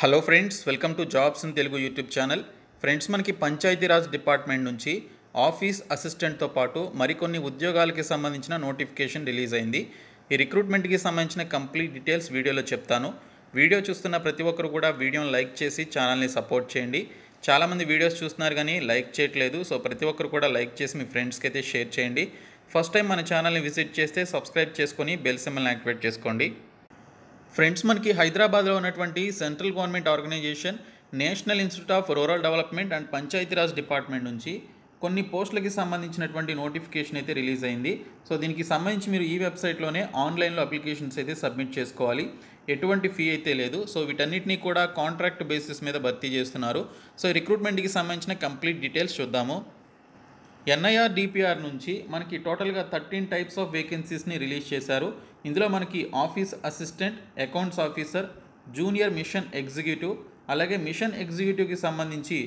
hello friends welcome to jobs in Telugu YouTube channel friends మనకి Panchayati Raj department నుంచి office అసిస్టెంట్తో పాటు మరికొన్ని ఉద్యోగాలకి సంబంధించిన నోటిఫికేషన్ రిలీజ్ అయింది ఈ రిక్రూట్మెంట్కి సంబంధించిన కంప్లీట్ డీటెయిల్స్ వీడియోలో చెప్తాను వీడియో చూస్తున్న ప్రతి ఒక్కరు కూడా వీడియోని లైక్ చేసి ఛానల్ని సపోర్ట్ చేయండి చాలామంది వీడియోస్ చూస్తున్నారు కానీ లైక్ చేయట్లేదు సో ప్రతి ఒక్కరు కూడా లైక్ చేసి మీ ఫ్రెండ్స్కి అయితే షేర్ చేయండి ఫస్ట్ టైం మన ఛానల్ని విజిట్ చేస్తే సబ్స్క్రైబ్ చేసుకొని బెల్ సిమ్మల్ని యాక్టివేట్ చేసుకోండి ఫ్రెండ్స్ మనకి హైదరాబాద్లో ఉన్నటువంటి central government organization national institute of rural development and Panchayati Raj department నుంచి కొన్ని పోస్టులకి సంబంధించినటువంటి నోటిఫికేషన్ అయితే రిలీజ్ అయింది సో దీనికి సంబంధించి మీరు ఈ వెబ్సైట్లోనే ఆన్లైన్లో అప్లికేషన్స్ అయితే సబ్మిట్ చేసుకోవాలి ఎటువంటి ఫీ అయితే లేదు సో వీటన్నిటినీ కూడా కాంట్రాక్ట్ బేసిస్ మీద భర్తీ చేస్తున్నారు సో రిక్రూట్మెంట్కి సంబంధించిన కంప్లీట్ డీటెయిల్స్ చూద్దాము ఎన్ఐఆర్ డిపిఆర్ నుంచి మనకి టోటల్గా థర్టీన్ టైప్స్ ఆఫ్ వేకెన్సీస్ని రిలీజ్ చేశారు ఇందులో మనకి office assistant accounts officer junior mission executive అలాగే మిషన్ ఎగ్జిక్యూటివ్కి సంబంధించి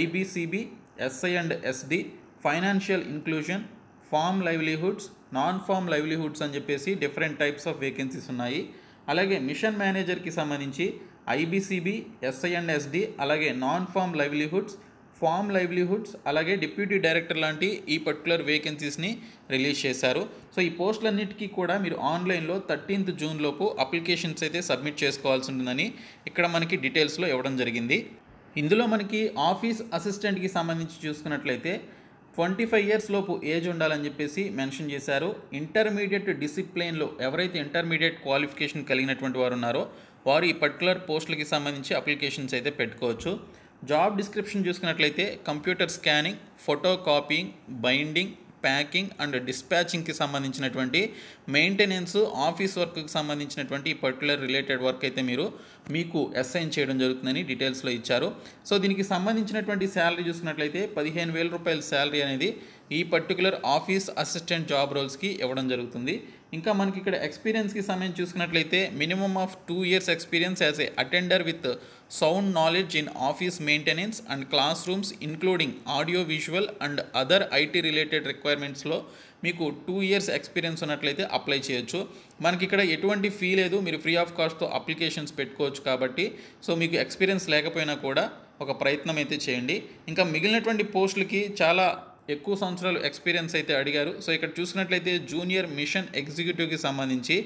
IBCB SI and SD financial inclusion farm livelihoods non farm livelihoods అని చెప్పేసి డిఫరెంట్ టైప్స్ ఆఫ్ వేకెన్సీస్ ఉన్నాయి అలాగే మిషన్ మేనేజర్కి సంబంధించి ఐబీసీబీ ఎస్ఐ అండ్ ఎస్డి అలాగే non farm livelihoods farm livelihoods అలాగే డిప్యూటీ డైరెక్టర్ లాంటి ఈ పర్టికులర్ వేకెన్సీస్ని రిలీజ్ చేశారు సో ఈ పోస్టులన్నిటికీ కూడా మీరు ఆన్లైన్లో థర్టీన్త్ జూన్ లోపు అప్లికేషన్స్ అయితే సబ్మిట్ చేసుకోవాల్సి ఉంటుందని ఇక్కడ మనకి డీటెయిల్స్లో ఇవ్వడం జరిగింది ఇందులో మనకి ఆఫీస్ అసిస్టెంట్కి సంబంధించి చూసుకున్నట్లయితే ట్వంటీ ఫైవ్ ఇయర్స్ లోపు ఏజ్ ఉండాలని చెప్పేసి మెన్షన్ చేశారు ఇంటర్మీడియట్ డిసిప్లైన్లో ఎవరైతే ఇంటర్మీడియట్ క్వాలిఫికేషన్ కలిగినటువంటి వారు ఉన్నారో వారు ఈ పర్టికులర్ పోస్టులకి సంబంధించి అప్లికేషన్స్ అయితే పెట్టుకోవచ్చు జాబ్ డిస్క్రిప్షన్ చూసుకున్నట్లయితే computer scanning photo copying binding packing and డిస్పాచింగ్కి సంబంధించినటువంటి మెయింటెనెన్స్ ఆఫీస్ వర్క్కి సంబంధించినటువంటి పర్టికులర్ రిలేటెడ్ వర్క్ అయితే మీరు మీకు అసైన్ చేయడం జరుగుతుందని డీటెయిల్స్లో ఇచ్చారు సో దీనికి సంబంధించినటువంటి శాలరీ చూసుకున్నట్లయితే పదిహేను వేల రూపాయల శాలరీ అనేది ఈ పర్టికులర్ ఆఫీస్ అసిస్టెంట్ జాబ్ రోల్స్కి ఇవ్వడం జరుగుతుంది ఇంకా మనకి ఇక్కడ ఎక్స్పీరియన్స్కి సమయం చూసుకున్నట్లయితే minimum of two years experience as a attender with sound knowledge in office maintenance and class rooms including audio visual and other IT related రిక్వైర్మెంట్స్లో మీకు టూ ఇయర్స్ ఎక్స్పీరియన్స్ ఉన్నట్లయితే అప్లై చేయొచ్చు మనకి ఇక్కడ ఎటువంటి ఫీ లేదు మీరు ఫ్రీ ఆఫ్ కాస్ట్తో అప్లికేషన్స్ పెట్టుకోవచ్చు కాబట్టి సో మీకు ఎక్స్పీరియన్స్ లేకపోయినా కూడా ఒక ప్రయత్నం అయితే చేయండి ఇంకా మిగిలినటువంటి పోస్టులకి చాలా ఎక్కువ సంవత్సరాలు ఎక్స్పీరియన్స్ అయితే అడిగారు సో ఇక్కడ చూసినట్లయితే జూనియర్ మిషన్ ఎగ్జిక్యూటివ్కి సంబంధించి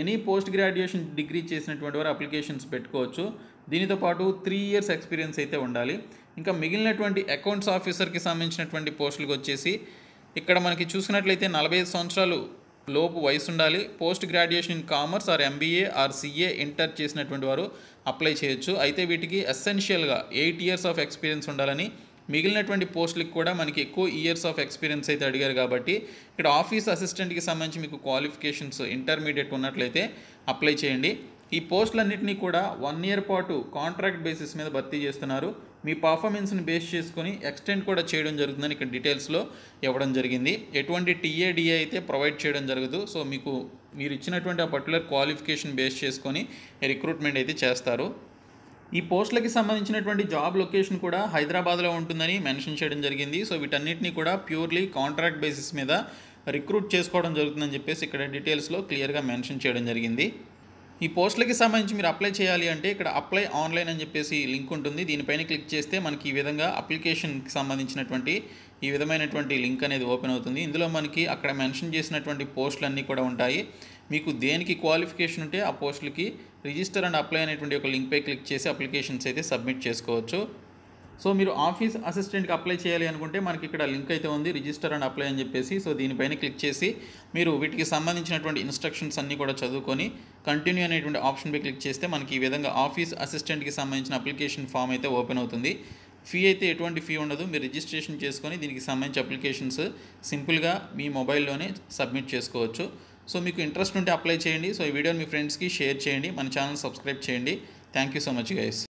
ఎనీ పోస్ట్ గ్రాడ్యుయేషన్ డిగ్రీ చేసినటువంటి వారు అప్లికేషన్స్ పెట్టుకోవచ్చు దీనితో పాటు త్రీ ఇయర్స్ ఎక్స్పీరియన్స్ అయితే ఉండాలి ఇంకా మిగిలినటువంటి అకౌంట్స్ ఆఫీసర్కి సంబంధించినటువంటి పోస్టులకు వచ్చేసి ఇక్కడ మనకి చూసినట్లయితే నలభై సంవత్సరాలు లోపు వయసు ఉండాలి post graduation in commerce or MBA or CA inter చేసినటువంటి వారు అప్లై చేయొచ్చు అయితే వీటికి ఎస్సెన్షియల్గా ఎయిట్ ఇయర్స్ ఆఫ్ ఎక్స్పీరియన్స్ ఉండాలని మిగిలినటువంటి పోస్టులకు కూడా మనకి ఎక్కువ ఇయర్స్ ఆఫ్ ఎక్స్పీరియన్స్ అయితే అడిగారు కాబట్టి ఇక్కడ ఆఫీస్ అసిస్టెంట్కి సంబంధించి మీకు క్వాలిఫికేషన్స్ ఇంటర్మీడియట్ ఉన్నట్లయితే అప్లై చేయండి ఈ పోస్టులన్నింటినీ కూడా వన్ ఇయర్ పాటు కాంట్రాక్ట్ బేసిస్ మీద భర్తీ చేస్తున్నారు మీ పర్ఫార్మెన్స్ని బేస్ చేసుకొని ఎక్స్టెండ్ కూడా చేయడం జరుగుతుందని ఇక్కడ డీటెయిల్స్లో ఇవ్వడం జరిగింది ఎటువంటి టీఏడిఏ అయితే ప్రొవైడ్ చేయడం జరగదు సో మీకు మీరు ఇచ్చినటువంటి ఆ పర్టికులర్ క్వాలిఫికేషన్ బేస్ చేసుకొని రిక్రూట్మెంట్ అయితే చేస్తారు ఈ పోస్టులకి సంబంధించినటువంటి జాబ్ లొకేషన్ కూడా హైదరాబాద్లో ఉంటుందని మెన్షన్ చేయడం జరిగింది సో వీటన్నిటిని కూడా ప్యూర్లీ కాంట్రాక్ట్ బేసిస్ మీద రిక్రూట్ చేసుకోవడం జరుగుతుందని చెప్పేసి ఇక్కడ డీటెయిల్స్లో క్లియర్గా మెన్షన్ చేయడం జరిగింది ఈ పోస్టులకి సంబంధించి మీరు అప్లై చేయాలి అంటే ఇక్కడ అప్లై ఆన్లైన్ అని చెప్పేసి లింక్ ఉంటుంది దీనిపైన క్లిక్ చేస్తే మనకి ఈ విధంగా అప్లికేషన్కి సంబంధించినటువంటి ఈ విధమైనటువంటి లింక్ అనేది ఓపెన్ అవుతుంది ఇందులో మనకి అక్కడ మెన్షన్ చేసినటువంటి పోస్టులన్నీ కూడా ఉంటాయి మీకు దేనికి క్వాలిఫికేషన్ ఉంటే ఆ పోస్టులకి రిజిస్టర్ అండ్ అప్లై అనేటువంటి ఒక లింక్పై క్లిక్ చేసి అప్లికేషన్స్ అయితే సబ్మిట్ చేసుకోవచ్చు సో మీరు ఆఫీస్ అసిస్టెంట్కి అప్లై చేయాలి అనుకుంటే మనకి ఇక్కడ లింక్ అయితే ఉంది రిజిస్టర్ అండ్ అప్లై అని చెప్పేసి సో దీనిపైన క్లిక్ చేసి మీరు వీటికి సంబంధించినటువంటి ఇన్స్ట్రక్షన్స్ అన్నీ కూడా చదువుకొని కంటిన్యూ అనేటువంటి ఆప్షన్పై క్లిక్ చేస్తే మనకి ఈ విధంగా ఆఫీస్ అసిస్టెంట్కి సంబంధించిన అప్లికేషన్ ఫామ్ అయితే ఓపెన్ అవుతుంది ఫీ అయితే ఎటువంటి ఫీ ఉండదు మీరు రిజిస్ట్రేషన్ చేసుకొని దీనికి సంబంధించి అప్లికేషన్స్ సింపుల్గా మీ మొబైల్లోనే సబ్మిట్ చేసుకోవచ్చు సో మీకు ఇంట్రెస్ట్ ఉంటే అప్లై చేయండి సో ఈ వీడియోని మీ ఫ్రెండ్స్కి షేర్ చేయండి మన ఛానల్ సబ్స్క్రైబ్ చేయండి thank you so much guys